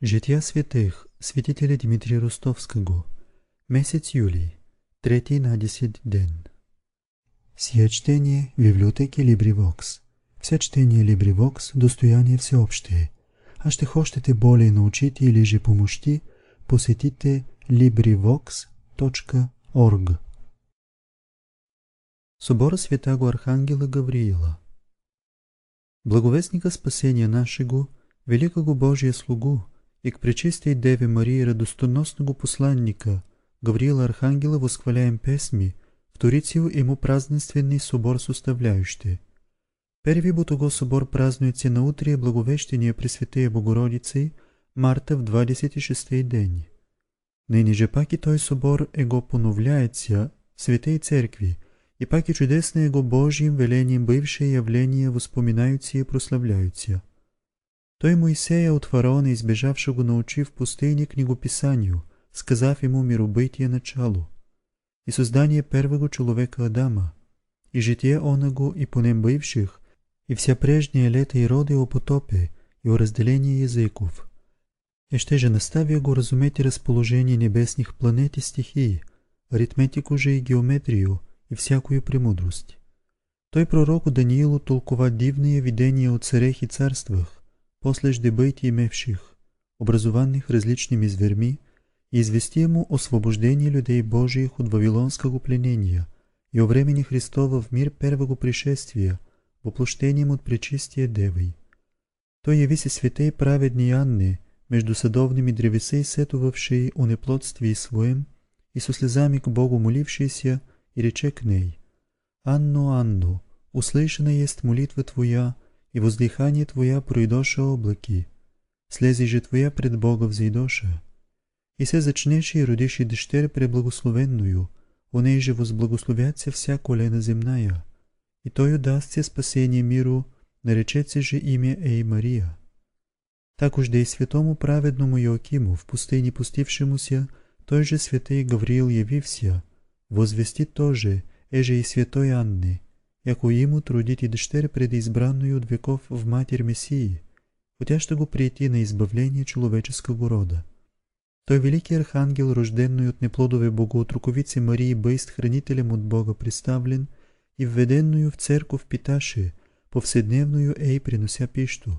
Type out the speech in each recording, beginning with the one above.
Жития святых святителя Дмитрия Ростовского. Месец юли, Третий на 10 ден. Сие чтение в библиотеке LibriVox. Все чтение LibriVox – достояние всеобщее. А ще хочете более научите или же помощи, посетите LibriVox.org. Собора Святаго Архангела Гавриила. Благовестника спасения нашего, великого Божия слугу – и к причистей Деве Марии радостоносного посланника Гавриила Архангела восхваляем песни, вторицию ему празненственный собор составляющий. Перви Бутого собор празднуется на утрие благовещение Пресвятея Богородицы марта в 26 й день. Ныне же паки той собор его поновляється в Святей Церкви, и пак и чудесне его Божьим велением бывшее явление воспоминаются и прославляются. Той Моисея от фараона избежавши го научи в пустыне книгописанию, сказав ему миробытие началу, и создание первого человека Адама, и житие оного и по нем и вся прежние лета и роди о потопе, и о разделении языков. И е, ще же наставя го разуметь расположение небесных планет и аритметику же и геометрию, и всякую премудрость. Той пророку Даниилу толкова дивные видения о царех и царствах, после дебаите им мевших, образованных различными зверьми, и извести ему освобождение людей Божиих от вавилонского пленения и о времени Христова в мир первого пришествия, воплощением от пречистия Девой. Той яви се свете праведни Анны, между садовными древеса и сетувавшей о неплодствии своем, и со слезами к Богу молившейся, и рече к ней, «Анно, Анно, услышана есть молитва Твоя, и воздыхание Твоя пройдоша облаки, слези же Твоя пред Бога взойдоша, и се зачнеше и родише дъщеря преблагословенную, у ней же възблагословят се вся колена земная, и Той даст се спасение миру, наречет се же име Ей Мария. Так уж да и святому праведному Йоакиму, в пустыне пустившему той же святый Гавриил явився, возвестит тоже, еже и святой Анны, яко имут родити дъщеря преди избрано от веков в матер Месии, хотяща го прийти на избавление човеческого рода. Той великий архангел, рожденный от неплодове неплодовой богоутруковицы Марии Бейст, хранителем от Бога представлен, и введенную в церковь питаши, повседневную ей принося пищу.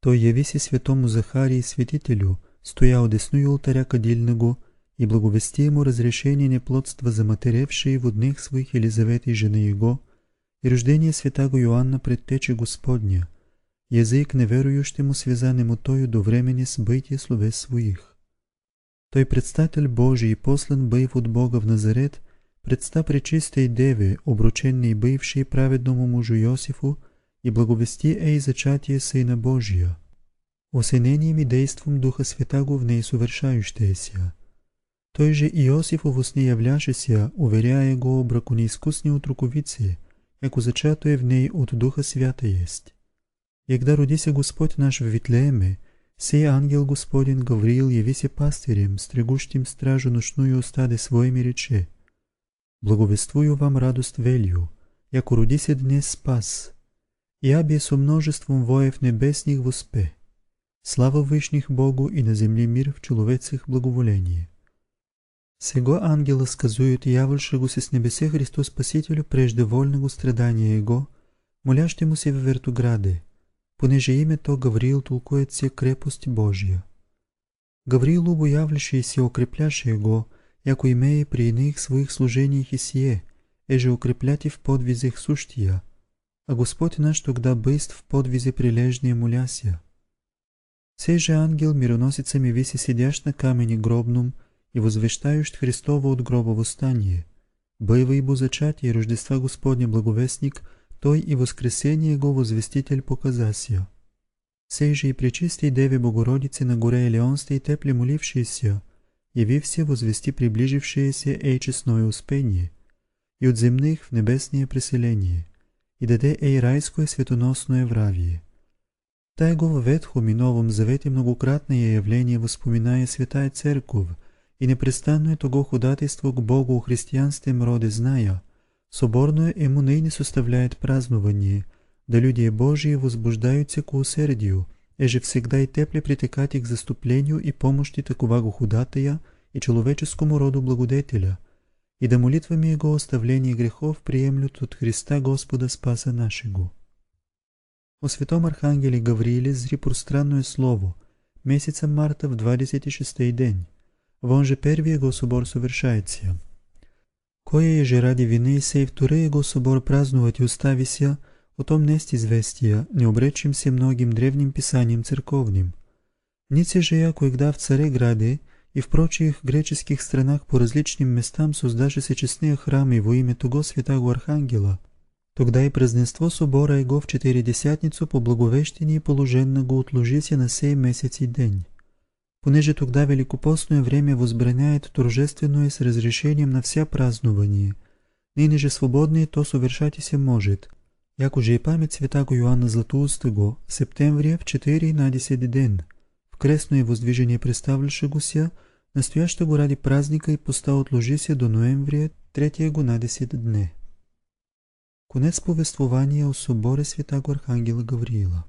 Той явися святому Захарии святителю, стоя у десную алтаря кадильного, и благовести ему разрешение неплодства заматеревшие в одних своих Елизаветы жены его, и рождение святаго Йоанна предтече Господня, язик неверующему связанему Тою до времени сбытие слове своих. Той предстатель Божий, послан быв от Бога в Назарет, предста пречистей Деве, обрученный бывший праведному мужу Йосифу, и благовести ей зачатие Сына Божия, осенением и действом Духа Святаго в ней совершающееся. Той же Иосифу во сне являшеся, уверяя го бракониискусни от руковици, яко зачатое в ней от Духа Свята есть. Егда родися Господь наш в Витлееме, сей е ангел Господень Гавриил явися пастырем, стригущим стражу ночную стады своими рече. Благовествую вам радость велью, яко родися днес спас, и абе со множеством воев небесних воспе. Слава Вышних Богу и на земле мир в человецах благоволение. Сега ангела сказует явилше го се с небесе Христос Спасителю преждевольного страдания Его, моляще му се в вертограде, понеже име То Гавриил толкует се крепост Божия. Гавриил обоявляше и се укрепляше Его, яко имее при иных своих служениях и сие, еже укрепляти в подвизех сущия, а Господь наш тогда быст в подвизе прилежнее моляся. Сей же ангел мироносицами виси сидящ на камени гробном – и возвещающ Христово от гроба восстание. Баева и зачатие Рождества Господня благовестник, той и воскресение Его возвеститель показася. Сей же и пречисти Деве Богородице на горе Елеон и тепле и яви все возвести приближившееся ей честное успение, и от земних в небесное преселение, и даде ей райское светоносное вравие. Тайго в Ветхом и Новом Завете многократное явление воспоминая Святая Церковь, и непрестанно е того ходатайство к Богу о християнстве роде зная, соборное ему ныне составляет празднование, да люди Божии возбуждаются к усердию, еже всегда и тепле притекати к заступлению и помощи такова го ходатая и человеческому роду благодетеля, и да молитвами его оставление грехов приемлют от Христа Господа Спаса нашего. О святом архангеле Гаврииле зри пространное слово, месяца марта в 26 день. Вон же первия первый гособор совершается. Кое е же ради вины сей вторые гособор остави ся, о том нест известия, не обречим се многим древним писанием церковным. Нице же я когда в царе граде и в прочих греческих странах по различным местам создаше создашися честные храмы во имя того святого архангела, тогда и празненство собора его в Четыредесятницу по благовещении положенного отложися на сей месяц и день понеже тогда великопостное время возбраняет е с разрешением на вся празнование. Ныне же свободно то совершать и се может. Яко же и е память святаго Йоанна Златоустого, в септемвре в 4 на 10 ден. В крестное воздвижение представляше го настояща го ради празника и поста отложи се до ноември 3 го на 10 дне. Конец повествования о соборе святаго Архангела Гавриила.